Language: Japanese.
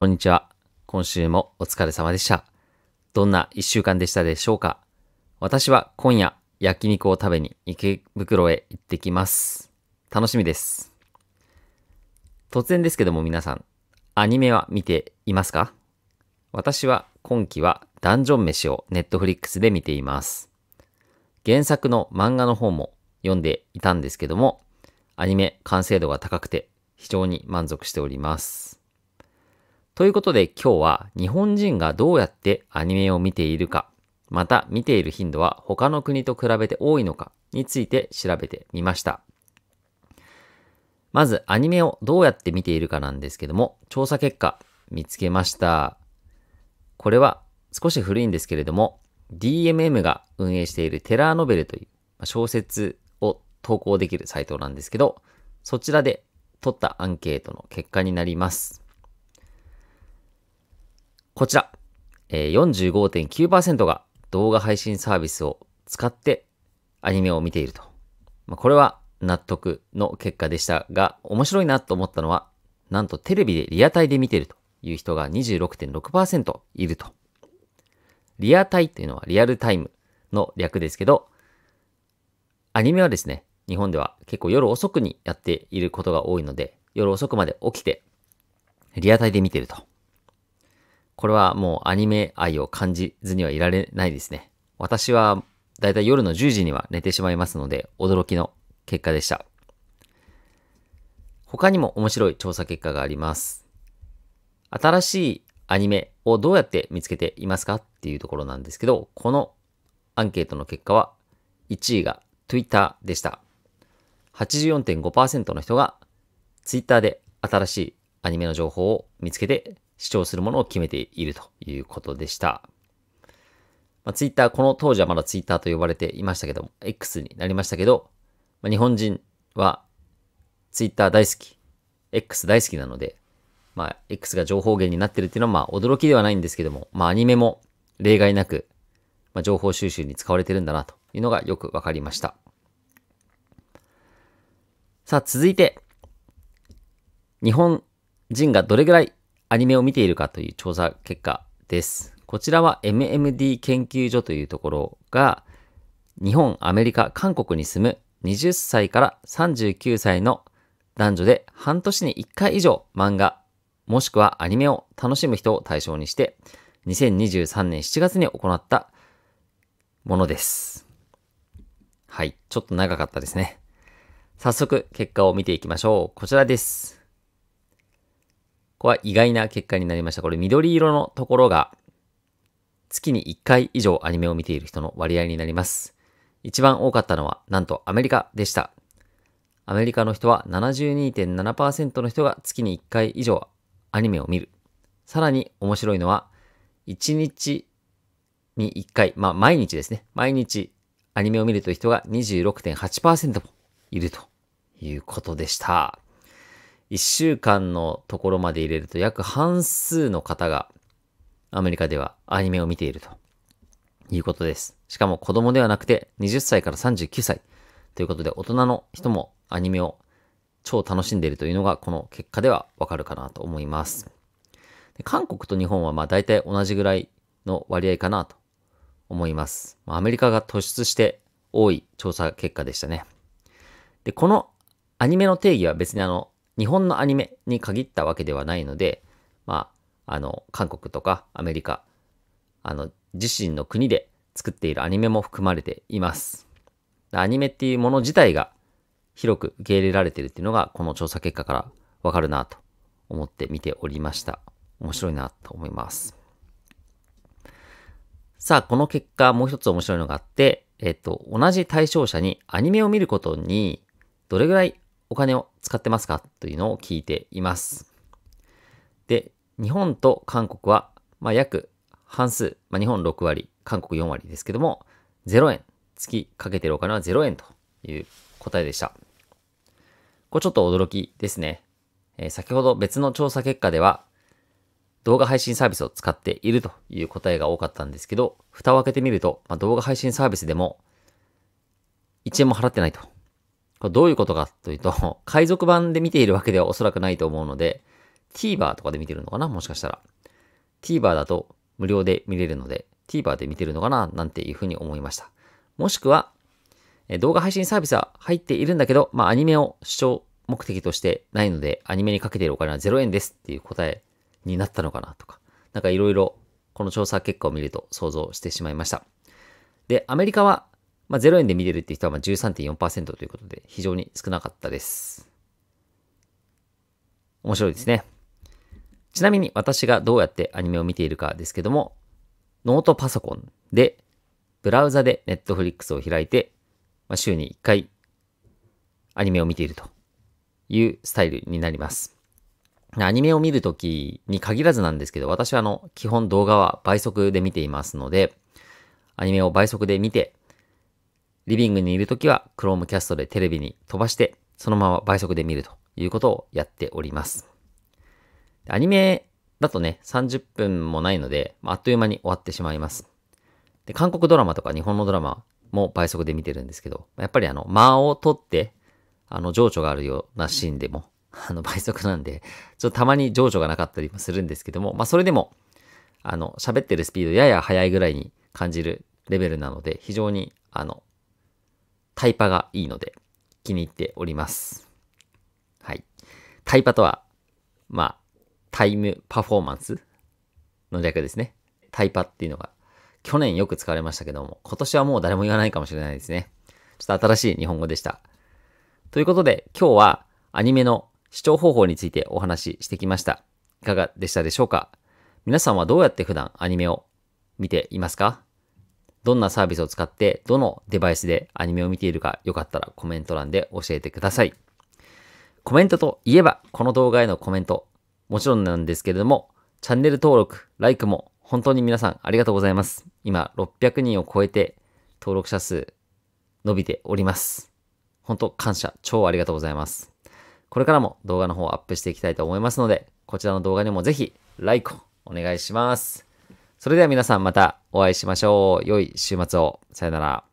こんにちは。今週もお疲れ様でした。どんな一週間でしたでしょうか私は今夜焼肉を食べに池袋へ行ってきます。楽しみです。突然ですけども皆さん、アニメは見ていますか私は今期はダンジョン飯をネットフリックスで見ています。原作の漫画の方も読んでいたんですけども、アニメ完成度が高くて非常に満足しております。ということで今日は日本人がどうやってアニメを見ているか、また見ている頻度は他の国と比べて多いのかについて調べてみました。まずアニメをどうやって見ているかなんですけども、調査結果見つけました。これは少し古いんですけれども、DMM が運営しているテラーノベルという小説を投稿できるサイトなんですけど、そちらで取ったアンケートの結果になります。こちら、えー、45.9%が動画配信サービスを使ってアニメを見ていると。まあ、これは納得の結果でしたが、面白いなと思ったのは、なんとテレビでリアタイで見ているという人が26.6%いると。リアタイというのはリアルタイムの略ですけど、アニメはですね、日本では結構夜遅くにやっていることが多いので、夜遅くまで起きて、リアタイで見てると。これはもうアニメ愛を感じずにはいられないですね。私はだいたい夜の10時には寝てしまいますので、驚きの結果でした。他にも面白い調査結果があります。新しいアニメをどうやって見つけていますかっていうところなんですけど、このアンケートの結果は1位が Twitter でした。84.5%の人が Twitter で新しいアニメの情報を見つけて視聴するものを決めているということでした。まあ、ツイッター、この当時はまだツイッターと呼ばれていましたけども、X になりましたけど、まあ、日本人はツイッター大好き、X 大好きなので、まあ、X が情報源になってるっていうのは、まあ、驚きではないんですけども、まあ、アニメも例外なく、まあ、情報収集に使われてるんだなというのがよくわかりました。さあ、続いて、日本人がどれぐらいアニメを見ているかという調査結果です。こちらは MMD 研究所というところが、日本、アメリカ、韓国に住む20歳から39歳の男女で半年に1回以上漫画、もしくはアニメを楽しむ人を対象にして、2023年7月に行ったものです。はい。ちょっと長かったですね。早速、結果を見ていきましょう。こちらです。ここは意外な結果になりました。これ緑色のところが月に1回以上アニメを見ている人の割合になります。一番多かったのはなんとアメリカでした。アメリカの人は72.7%の人が月に1回以上アニメを見る。さらに面白いのは1日に1回、まあ毎日ですね。毎日アニメを見るという人が26.8%もいるということでした。1週間のところまで入れると約半数の方がアメリカではアニメを見ているということです。しかも子供ではなくて20歳から39歳ということで大人の人もアニメを超楽しんでいるというのがこの結果ではわかるかなと思います。韓国と日本はまあ大体同じぐらいの割合かなと思います。アメリカが突出して多い調査結果でしたね。で、このアニメの定義は別にあの日本のアニメに限ったわけではないので、まあ、あの、韓国とかアメリカ、あの、自身の国で作っているアニメも含まれています。アニメっていうもの自体が広く受け入れられてるっていうのが、この調査結果からわかるなと思って見ておりました。面白いなと思います。さあ、この結果、もう一つ面白いのがあって、えっと、同じ対象者にアニメを見ることに、どれぐらいお金を使ってますかというのを聞いています。で、日本と韓国は、まあ、約半数、まあ、日本6割、韓国4割ですけども、0円、月かけてるお金は0円という答えでした。これちょっと驚きですね。えー、先ほど別の調査結果では、動画配信サービスを使っているという答えが多かったんですけど、蓋を開けてみると、まあ、動画配信サービスでも1円も払ってないとこれどういうことかというと、海賊版で見ているわけではおそらくないと思うので、TVer とかで見てるのかなもしかしたら。TVer だと無料で見れるので、TVer で見てるのかななんていうふうに思いました。もしくは、動画配信サービスは入っているんだけど、まあアニメを視聴目的としてないので、アニメにかけているお金は0円ですっていう答えになったのかなとか、なんかいろいろこの調査結果を見ると想像してしまいました。で、アメリカはまあ、0円で見れるって人はまあ13.4%ということで、非常に少なかったです。面白いですね。ちなみに私がどうやってアニメを見ているかですけども、ノートパソコンで、ブラウザで Netflix を開いて、まあ、週に1回アニメを見ているというスタイルになります。アニメを見るときに限らずなんですけど、私はあの、基本動画は倍速で見ていますので、アニメを倍速で見て、リビングにいるときは c h r o m e ストでテレビに飛ばして、そのまま倍速で見るということをやっております。アニメだとね、30分もないので、あっという間に終わってしまいます。で韓国ドラマとか日本のドラマも倍速で見てるんですけど、やっぱりあの、間を取って、あの、情緒があるようなシーンでも、あの、倍速なんで、ちょっとたまに情緒がなかったりもするんですけども、まあ、それでも、あの、喋ってるスピードやや速いぐらいに感じるレベルなので、非常に、あの、タイパがいいので気に入っております。はい。タイパとは、まあ、タイムパフォーマンスの略ですね。タイパっていうのが、去年よく使われましたけども、今年はもう誰も言わないかもしれないですね。ちょっと新しい日本語でした。ということで、今日はアニメの視聴方法についてお話ししてきました。いかがでしたでしょうか皆さんはどうやって普段アニメを見ていますかどんなサービスを使ってどのデバイスでアニメを見ているかよかったらコメント欄で教えてください。コメントといえばこの動画へのコメントもちろんなんですけれどもチャンネル登録、like も本当に皆さんありがとうございます。今600人を超えて登録者数伸びております。本当感謝、超ありがとうございます。これからも動画の方をアップしていきたいと思いますので、こちらの動画にもぜひ、like をお願いします。それでは皆さんまたお会いしましょう。良い週末を。さよなら。